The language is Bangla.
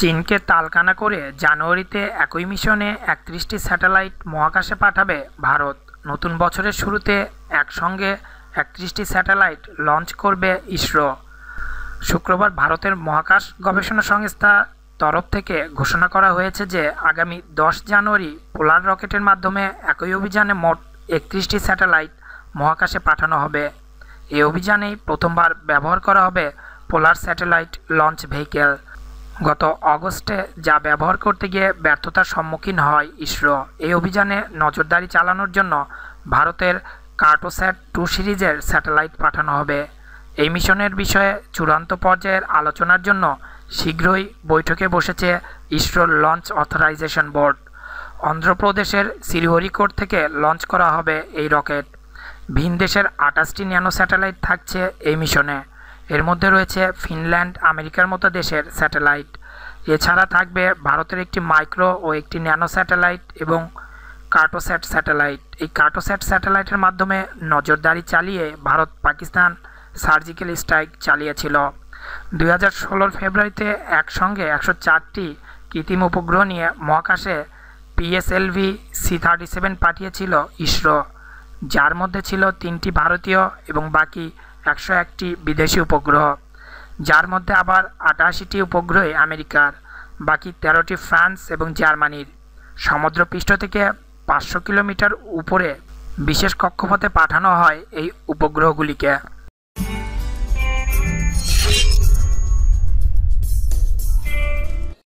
চীনকে তালকানা করে জানুয়ারিতে একই মিশনে একত্রিশটি স্যাটেলাইট মহাকাশে পাঠাবে ভারত নতুন বছরের শুরুতে একসঙ্গে একত্রিশটি স্যাটেলাইট লঞ্চ করবে ইসরো শুক্রবার ভারতের মহাকাশ গবেষণা সংস্থা তরফ থেকে ঘোষণা করা হয়েছে যে আগামী দশ জানুয়ারি পোলার রকেটের মাধ্যমে একই অভিযানে মোট একত্রিশটি স্যাটেলাইট মহাকাশে পাঠানো হবে এই অভিযানে প্রথমবার ব্যবহার করা হবে পোলার স্যাটেলাইট লঞ্চ ভেহিকেল গত অগস্টে যা ব্যবহার করতে গিয়ে ব্যর্থতার সম্মুখীন হয় ইসরো এই অভিযানে নজরদারি চালানোর জন্য ভারতের কার্টোস্যাট টু সিরিজের স্যাটেলাইট পাঠানো হবে এই মিশনের বিষয়ে চূড়ান্ত পর্যায়ের আলোচনার জন্য শীঘ্রই বৈঠকে বসেছে ইসরোর লঞ্চ অথরাইজেশন বোর্ড অন্ধ্রপ্রদেশের শ্রীহরিকোট থেকে লঞ্চ করা হবে এই রকেট ভিন দেশের আটাশটি ন্যানো স্যাটেলাইট থাকছে এই মিশনে এর মধ্যে রয়েছে ফিনল্যান্ড আমেরিকার মতো দেশের স্যাটেলাইট এছাড়া থাকবে ভারতের একটি মাইক্রো ও একটি ন্যানো স্যাটেলাইট এবং কার্টোস্যাট স্যাটেলাইট এই কার্টোস্যাট স্যাটেলাইটের মাধ্যমে নজরদারি চালিয়ে ভারত পাকিস্তান সার্জিক্যাল স্ট্রাইক চালিয়েছিল দুই হাজার ষোলোর ফেব্রুয়ারিতে একসঙ্গে একশো চারটি কৃত্রিম উপগ্রহ নিয়ে মহাকাশে পিএসএলভি সি থার্টি সেভেন পাঠিয়েছিল ইসরো যার মধ্যে ছিল তিনটি ভারতীয় এবং বাকি একশো একটি বিদেশি উপগ্রহ যার মধ্যে আবার আটাশিটি উপগ্রহে আমেরিকার বাকি তেরোটি ফ্রান্স এবং জার্মানির সমুদ্রপৃষ্ঠ থেকে পাঁচশো কিলোমিটার উপরে বিশেষ কক্ষপথে পাঠানো হয় এই উপগ্রহগুলিকে